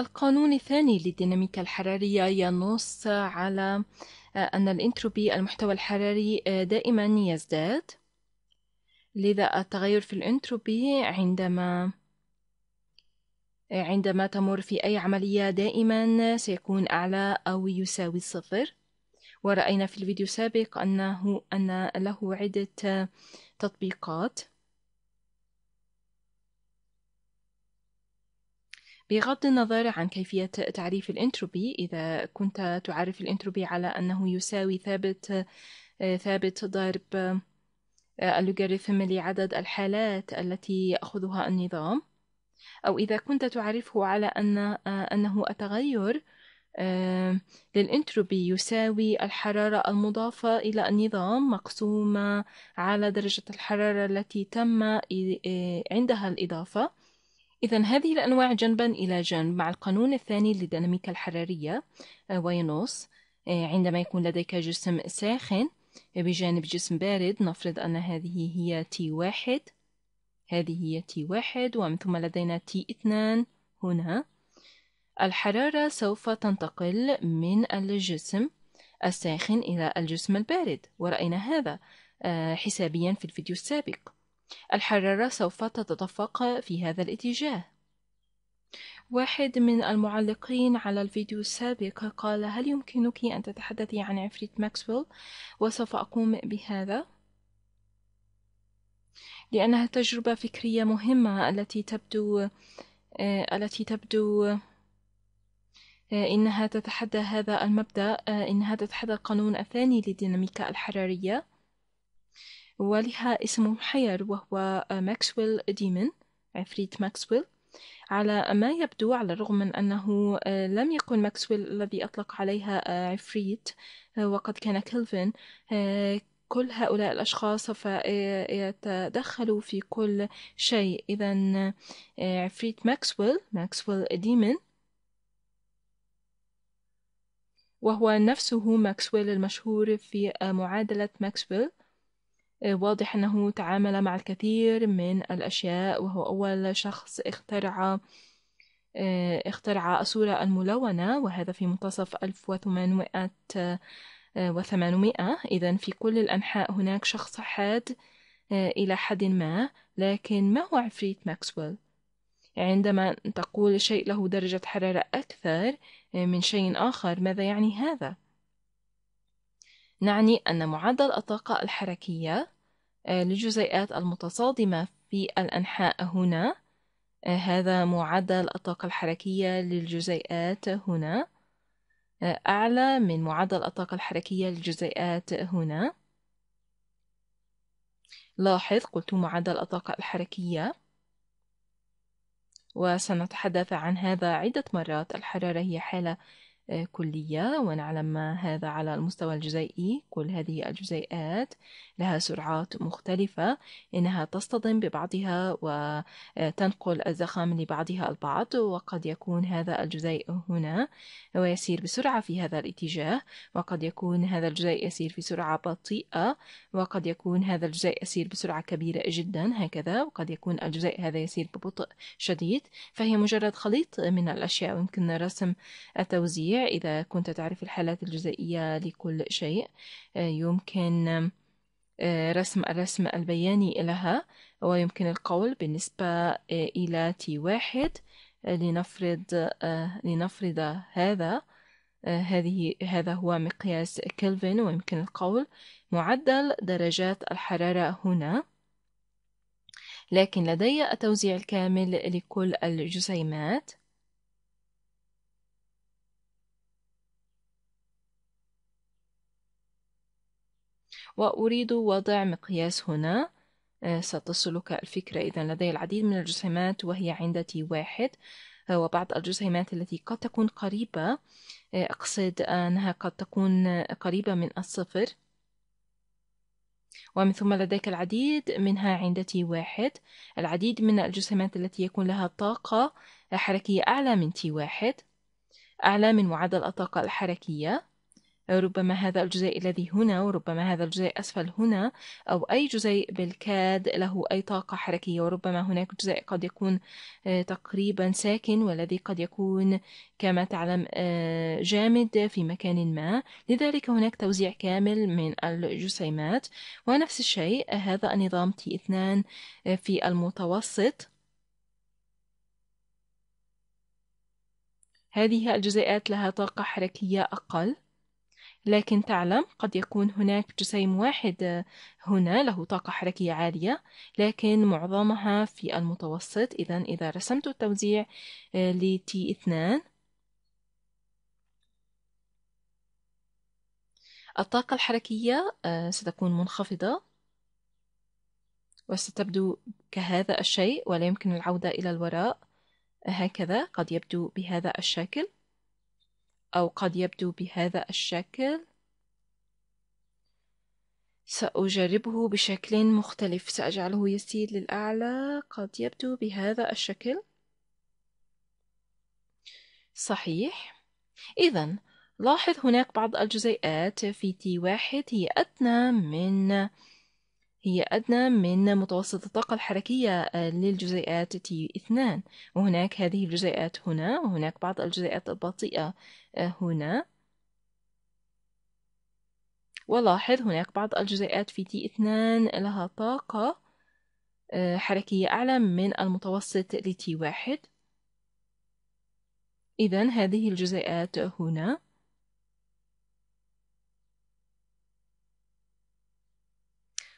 القانون الثاني للديناميكا الحرارية ينص على آه، أن الإنتروبي المحتوى الحراري آه، دائما يزداد لذا التغير في الإنتروبي عندما عندما تمر في أي عملية دائما سيكون أعلى أو يساوي الصفر ورأينا في الفيديو السابق أنه أن له عدة تطبيقات بغض النظر عن كيفية تعريف الانتروبي إذا كنت تعرف الانتروبي على أنه يساوي ثابت آه، ثابت ضرب اللوغاريثم آه، لعدد الحالات التي يأخذها النظام أو إذا كنت تعرفه على أن آه، أنه التغير للانتروبي يساوي الحرارة المضافة إلى النظام مقسومة على درجة الحرارة التي تم عندها الإضافة إذا هذه الأنواع جنبا إلى جنب مع القانون الثاني للديناميكا الحرارية آه، وينص آه، عندما يكون لديك جسم ساخن آه، بجانب جسم بارد نفرض أن هذه هي تي واحد هذه هي تي واحد ومن ثم لدينا تي اثنان هنا الحرارة سوف تنتقل من الجسم الساخن إلى الجسم البارد ورأينا هذا حسابيا في الفيديو السابق الحرارة سوف تتدفق في هذا الاتجاه واحد من المعلقين على الفيديو السابق قال هل يمكنك أن تتحدثي عن عفريت ماكسويل وسوف أقوم بهذا لأنها تجربة فكرية مهمة التي تبدو آه، التي تبدو آه، إنها تتحدى هذا المبدأ آه، إنها تتحدى القانون الثاني للديناميكا الحرارية ولها اسم محير وهو ماكسويل ديمن عفريت ماكسويل على ما يبدو على الرغم من أنه آه، لم يكن ماكسويل الذي أطلق عليها آه، عفريت آه، وقد كان كلفن كل هؤلاء الأشخاص يتدخلوا في كل شيء إذا عفريت ماكسويل ماكسويل ديمن وهو نفسه ماكسويل المشهور في معادلة ماكسويل آه، واضح أنه تعامل مع الكثير من الأشياء وهو أول شخص اخترع آه، اخترع الصورة الملونة وهذا في منتصف 1800 آه، إذا في كل الأنحاء هناك شخص حاد إلى حد ما لكن ما هو عفريت ماكسويل؟ عندما تقول شيء له درجة حرارة أكثر من شيء آخر ماذا يعني هذا؟ نعني أن معدل الطاقة الحركية آه، للجزيئات المتصادمة في الأنحاء هنا آه، هذا معدل الطاقة الحركية للجزيئات هنا آه، أعلى من معدل الطاقة الحركية للجزيئات هنا لاحظ قلت معدل الطاقة الحركية وسنتحدث عن هذا عدة مرات الحرارة هي حالة كلية ونعلم هذا على المستوى الجزيئي كل هذه الجزيئات لها سرعات مختلفة إنها تصطدم ببعضها وتنقل الزخم لبعضها البعض وقد يكون هذا الجزيء هنا ويسير بسرعة في هذا الاتجاه وقد يكون هذا الجزيء يسير في سرعة بطيئة وقد يكون هذا الجزيء يسير بسرعة كبيرة جدا هكذا وقد يكون الجزيء هذا يسير ببطء شديد فهي مجرد خليط من الأشياء ويمكن رسم التوزيع إذا كنت تعرف الحالات الجزائية لكل شيء آه، يمكن آه، رسم الرسم البياني لها ويمكن القول بالنسبة آه، إلى تي واحد لنفرض لنفرض هذا هذه هذا هو مقياس كلفن ويمكن القول معدل درجات الحرارة هنا لكن لدي التوزيع الكامل لكل الجسيمات وأريد وضع مقياس هنا آه، ستصلك الفكرة إذا لدي العديد من الجسيمات وهي عند تي واحد آه، وبعض الجسيمات التي قد تكون قريبة آه، أقصد أنها قد تكون قريبة من الصفر ومن ثم لديك العديد منها عند تي واحد العديد من الجسيمات التي يكون لها طاقة حركية أعلى من تي واحد أعلى من معدل الطاقة الحركية ربما هذا الجزيء الذي هنا وربما هذا الجزيء أسفل هنا أو أي جزيء بالكاد له أي طاقة حركية وربما هناك جزيء قد يكون آه، تقريبا ساكن والذي قد يكون كما تعلم آه، جامد في مكان ما لذلك هناك توزيع كامل من الجسيمات ونفس الشيء هذا النظام تي اثنان آه، في المتوسط هذه الجزيئات لها طاقة حركية أقل لكن تعلم قد يكون هناك جسيم واحد آه، هنا له طاقة حركية عالية لكن معظمها في المتوسط إذا إذا رسمت التوزيع آه، لـ T2 الطاقة الحركية آه، ستكون منخفضة وستبدو كهذا الشيء ولا يمكن العودة إلى الوراء هكذا قد يبدو بهذا الشكل أو قد يبدو بهذا الشكل سأجربه بشكل مختلف سأجعله يسير للأعلى قد يبدو بهذا الشكل صحيح إذا لاحظ هناك بعض الجزيئات في تي واحد هي أدنى من هي أدنى من متوسط الطاقة الحركية آه، للجزيئات T2 وهناك هذه الجزيئات هنا وهناك بعض الجزيئات البطيئة آه، هنا ولاحظ هناك بعض الجزيئات في T2 لها طاقة آه، حركية أعلى من المتوسط لتي واحد إذا هذه الجزيئات هنا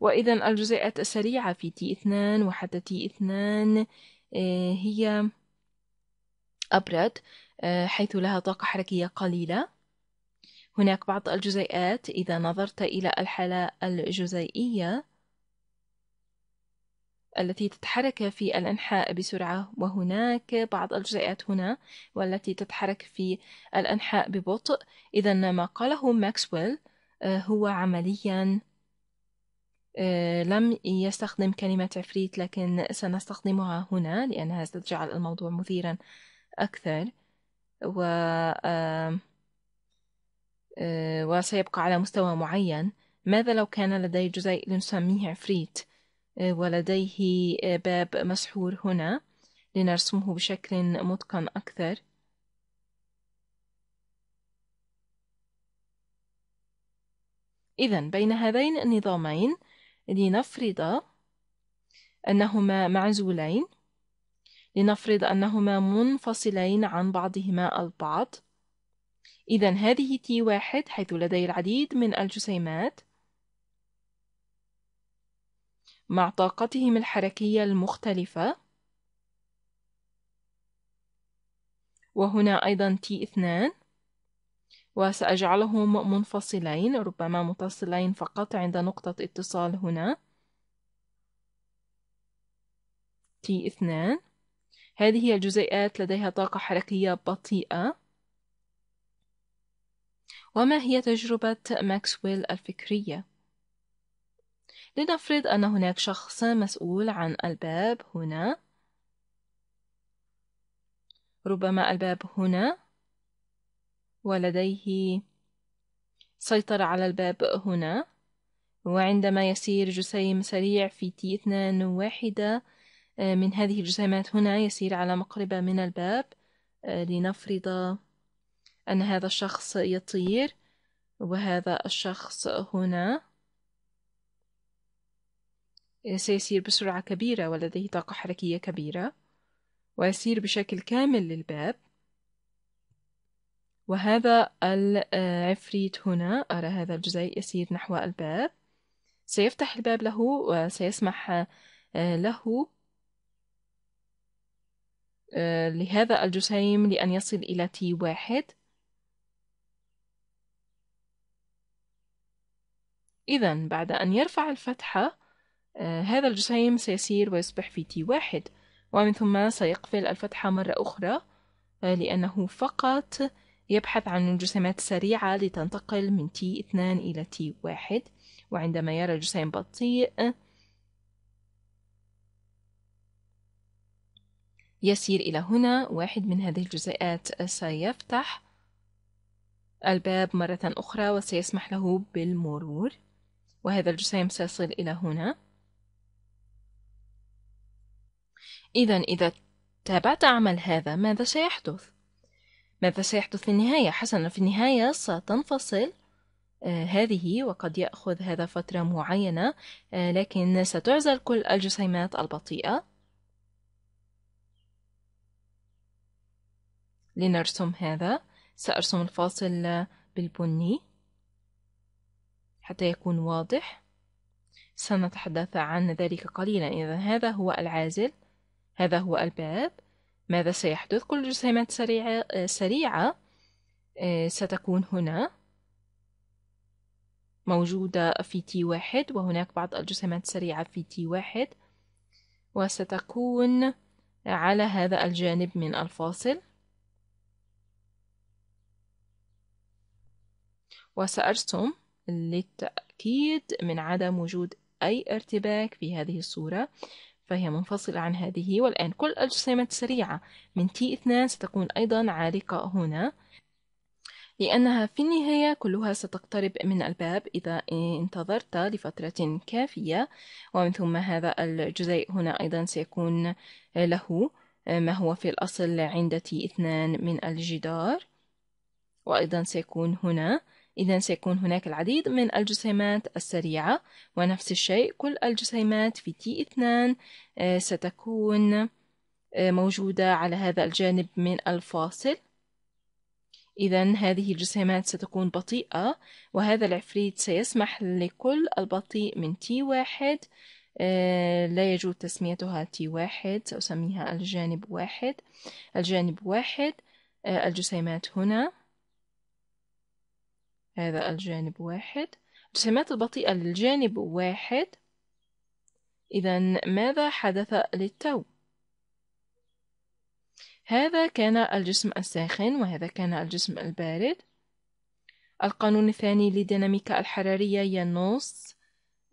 وإذا الجزيئات السريعة في تي اثنان وحتى تي اثنان آه، هي أبرد آه، حيث لها طاقة حركية قليلة هناك بعض الجزيئات إذا نظرت إلى الحالة الجزيئية التي تتحرك في الأنحاء بسرعة وهناك بعض الجزيئات هنا والتي تتحرك في الأنحاء ببطء إذا ما قاله ماكسويل آه، هو عمليا آه، لم يستخدم كلمة عفريت لكن سنستخدمها هنا لأنها ستجعل الموضوع مثيرا أكثر و آه، آه، وسيبقى على مستوى معين ماذا لو كان لدي جزيء لنسميه عفريت ولديه باب مسحور هنا لنرسمه بشكل متقن أكثر إذا بين هذين النظامين لنفرض أنهما معزولين لنفرض أنهما منفصلين عن بعضهما البعض إذا هذه تي واحد حيث لدي العديد من الجسيمات مع طاقتهم الحركية المختلفة وهنا أيضا تي اثنان وسأجعلهم منفصلين ربما متصلين فقط عند نقطة اتصال هنا T2 هذه هي الجزيئات لديها طاقة حركية بطيئة وما هي تجربة ماكسويل الفكرية؟ لنفرض أن هناك شخص مسؤول عن الباب هنا ربما الباب هنا ولديه سيطر على الباب هنا وعندما يسير جسيم سريع في تي اثنان واحدة آه، من هذه الجسيمات هنا يسير على مقربة من الباب آه، لنفرض أن هذا الشخص يطير وهذا الشخص هنا سيسير بسرعة كبيرة ولديه طاقة حركية كبيرة ويسير بشكل كامل للباب وهذا العفريت هنا أرى هذا الجزيء يسير نحو الباب سيفتح الباب له وسيسمح آه، له آه، لهذا الجسيم لأن يصل إلى تي واحد إذا بعد أن يرفع الفتحة آه، هذا الجسيم سيسير ويصبح في تي واحد ومن ثم سيقفل الفتحة مرة أخرى لأنه فقط يبحث عن الجسيمات السريعة لتنتقل من تي اثنان إلى تي واحد وعندما يرى جسيم بطيء يسير إلى هنا واحد من هذه الجزيئات سيفتح الباب مرة أخرى وسيسمح له بالمرور وهذا الجسيم سيصل إلى هنا إذا إذا تابعت عمل هذا ماذا سيحدث؟ ماذا سيحدث في النهاية؟ حسنا في النهاية ستنفصل آه، هذه وقد يأخذ هذا فترة معينة آه، لكن ستعزل كل الجسيمات البطيئة لنرسم هذا سأرسم الفاصل بالبني حتى يكون واضح سنتحدث عن ذلك قليلا إذا هذا هو العازل هذا هو الباب ماذا سيحدث كل جسيمات سريعة, سريعة آه، ستكون هنا موجودة في تي واحد وهناك بعض الجسيمات السريعة في تي واحد وستكون على هذا الجانب من الفاصل وسأرسم للتأكيد من عدم وجود أي ارتباك في هذه الصورة فهي منفصلة عن هذه والآن كل الجسيمات السريعة من تي 2 ستكون أيضا عالقة هنا لأنها في النهاية كلها ستقترب من الباب إذا انتظرت لفترة كافية ومن ثم هذا الجزيء هنا أيضا سيكون له ما هو في الأصل عند تي اثنان من الجدار وأيضا سيكون هنا إذا سيكون هناك العديد من الجسيمات السريعة ونفس الشيء كل الجسيمات في تي اثنان آه، ستكون آه، موجودة على هذا الجانب من الفاصل إذا هذه الجسيمات ستكون بطيئة وهذا العفريت سيسمح لكل البطيء من تي واحد آه، لا يجوز تسميتها تي واحد سأسميها الجانب واحد الجانب واحد الجسيمات هنا هذا الجانب واحد الجسيمات البطيئة للجانب واحد إذا ماذا حدث للتو؟ هذا كان الجسم الساخن وهذا كان الجسم البارد القانون الثاني للديناميكا الحرارية ينص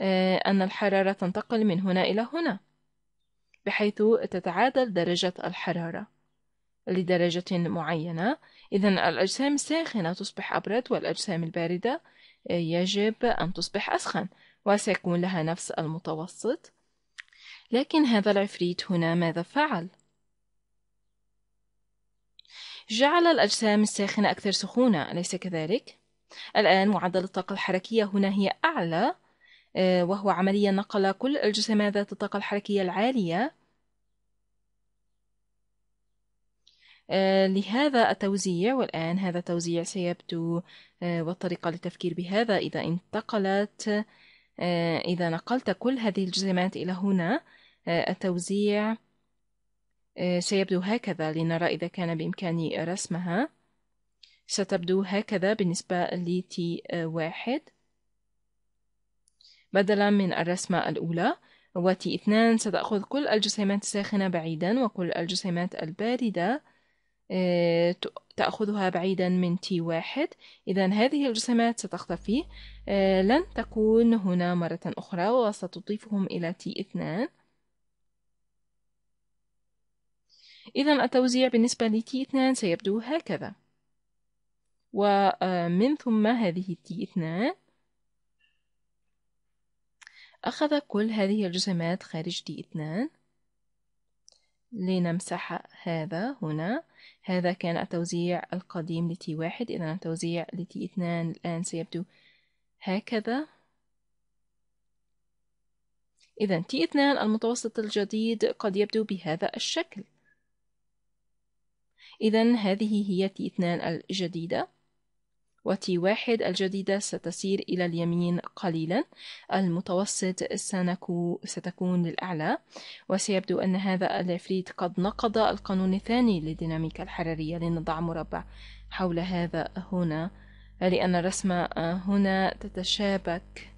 آه، أن الحرارة تنتقل من هنا إلى هنا بحيث تتعادل درجة الحرارة لدرجة معينة إذا الأجسام الساخنة تصبح أبرد والأجسام الباردة آه، يجب أن تصبح أسخن وسيكون لها نفس المتوسط لكن هذا العفريت هنا ماذا فعل؟ جعل الأجسام الساخنة أكثر سخونة أليس كذلك؟ الآن معدل الطاقة الحركية هنا هي أعلى آه، وهو عملية نقل كل الجسيمات ذات الطاقة الحركية العالية آه، لهذا التوزيع والآن هذا التوزيع سيبدو آه، والطريقة للتفكير بهذا إذا انتقلت آه، إذا نقلت كل هذه الجزيمات إلى هنا التوزيع سيبدو هكذا لنرى إذا كان بإمكاني رسمها ستبدو هكذا بالنسبة ل t واحد بدلا من الرسمة الأولى وتي اثنان ستأخذ كل الجسيمات الساخنة بعيدا وكل الجسيمات الباردة آه، تأخذها بعيدا من تي واحد إذا هذه الجسيمات ستختفي آه، لن تكون هنا مرة أخرى وستضيفهم إلى تي اثنان إذا التوزيع بالنسبة لتي اثنان سيبدو هكذا ومن آه، ثم هذه تي اثنان أخذ كل هذه الجسيمات خارج تي اثنان لنمسح هذا هنا هذا كان التوزيع القديم لتي واحد إذا التوزيع لتي اثنان الآن سيبدو هكذا إذا تي اثنان المتوسط الجديد قد يبدو بهذا الشكل إذا هذه هي تي اثنان الجديدة وتي واحد الجديدة ستسير إلى اليمين قليلا المتوسط ستكون للأعلى وسيبدو أن هذا العفريت قد نقض القانون الثاني للديناميكا الحرارية لنضع مربع حول هذا هنا لأن الرسمة هنا تتشابك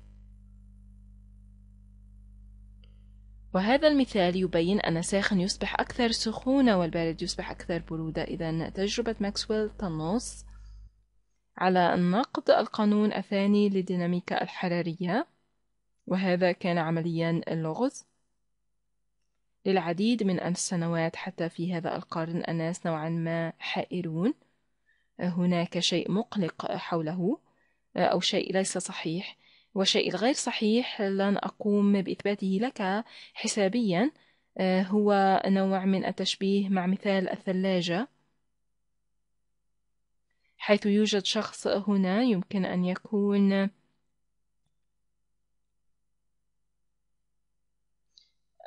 وهذا المثال يبين أن الساخن يصبح أكثر سخونة والبارد يصبح أكثر برودة إذا تجربة ماكسويل تنص على النقد القانون الثاني للديناميكا الحرارية وهذا كان عمليا اللغز للعديد من السنوات حتى في هذا القرن الناس نوعا ما حائرون هناك شيء مقلق حوله أو شيء ليس صحيح وشيء الغير صحيح لن أقوم بإثباته لك حسابيا هو نوع من التشبيه مع مثال الثلاجة حيث يوجد شخص هنا يمكن أن يكون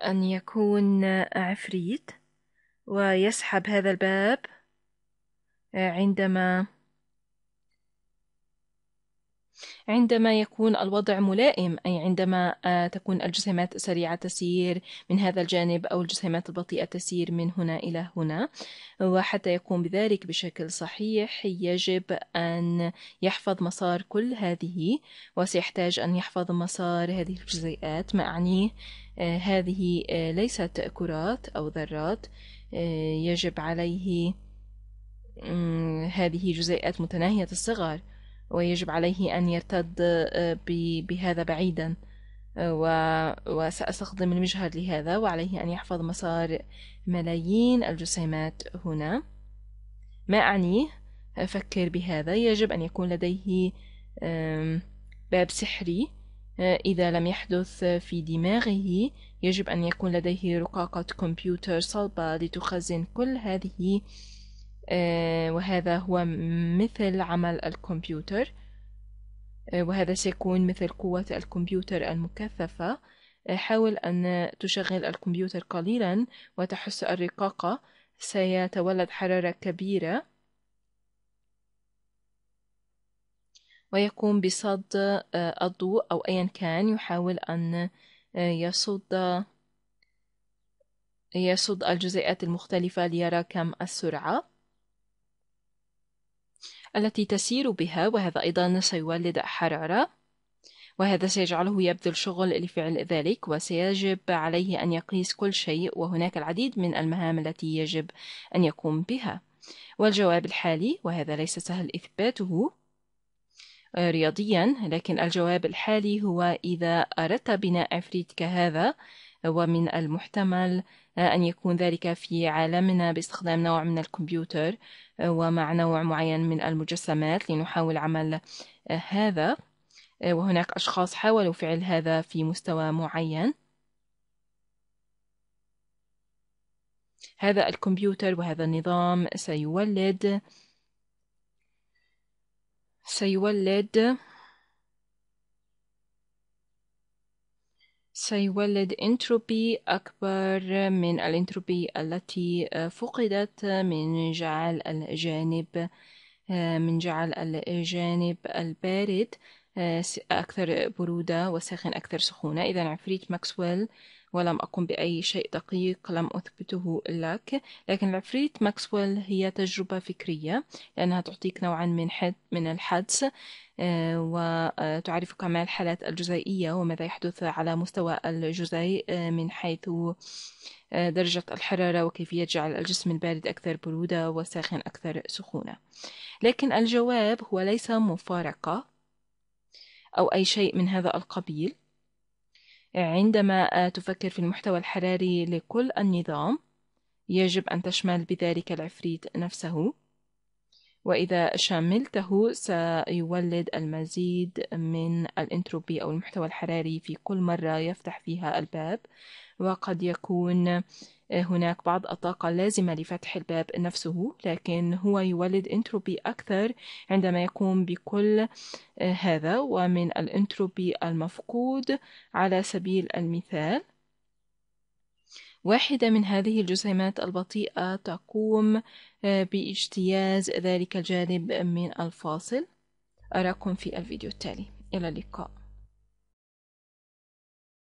أن يكون عفريت ويسحب هذا الباب عندما عندما يكون الوضع ملائم أي عندما آه، تكون الجسيمات سريعة تسير من هذا الجانب أو الجسيمات البطيئة تسير من هنا إلى هنا وحتى يقوم بذلك بشكل صحيح يجب أن يحفظ مسار كل هذه وسيحتاج أن يحفظ مسار هذه الجزيئات ما أعنيه آه، هذه آه، ليست كرات أو ذرات يجب عليه هذه جزيئات متناهية الصغر ويجب عليه أن يرتد آه، بهذا بعيدا وسأستخدم المجهر لهذا وعليه أن يحفظ مسار ملايين الجسيمات هنا ما أعنيه فكر بهذا يجب أن يكون لديه باب سحري آه، إذا لم يحدث في دماغه يجب أن يكون لديه رقاقة كمبيوتر صلبة لتخزن كل هذه آه، وهذا هو مثل عمل الكمبيوتر آه، وهذا سيكون مثل قوة الكمبيوتر المكثفة آه، حاول أن تشغل الكمبيوتر قليلا وتحس الرقاقة سيتولد حرارة كبيرة ويقوم بصد الضوء أو أيا كان يحاول أن يصد يصد الجزيئات المختلفة ليرى كم السرعة التي تسير بها وهذا أيضا سيولد حرارة وهذا سيجعله يبذل شغل لفعل ذلك وسيجب عليه أن يقيس كل شيء وهناك العديد من المهام التي يجب أن يقوم بها والجواب الحالي وهذا ليس سهل إثباته رياضيا لكن الجواب الحالي هو إذا أردت بناء عفريت كهذا ومن المحتمل آه، أن يكون ذلك في عالمنا باستخدام نوع من الكمبيوتر آه، ومع نوع معين من المجسمات لنحاول عمل آه، هذا وهناك أشخاص حاولوا فعل هذا في مستوى معين هذا الكمبيوتر وهذا النظام سيولد سيولد سيولد انتروبي أكبر من الانتروبي التي آه، فقدت من جعل الجانب آه، من جعل الجانب البارد آه، أكثر برودة وساخن أكثر سخونة إذا عفريت ماكسويل ولم أقم بأي شيء دقيق لم أثبته لك لكن العفريت ماكسويل هي تجربة فكرية لأنها تعطيك نوعا من حد من الحدس آه، وتعرفك ما الحالات الجزيئية وماذا يحدث على مستوى الجزيء آه، من حيث آه، درجة الحرارة وكيفية جعل الجسم البارد أكثر برودة والساخن أكثر سخونة لكن الجواب هو ليس مفارقة أو أي شيء من هذا القبيل عندما تفكر في المحتوى الحراري لكل النظام يجب أن تشمل بذلك العفريت نفسه وإذا شملته سيولد المزيد من الانتروبي أو المحتوى الحراري في كل مرة يفتح فيها الباب وقد يكون آه، هناك بعض الطاقة اللازمة لفتح الباب نفسه لكن هو يولد انتروبي أكثر عندما يقوم بكل آه، هذا ومن الانتروبي المفقود على سبيل المثال واحدة من هذه الجسيمات البطيئة تقوم آه، باجتياز ذلك الجانب من الفاصل أراكم في الفيديو التالي إلى اللقاء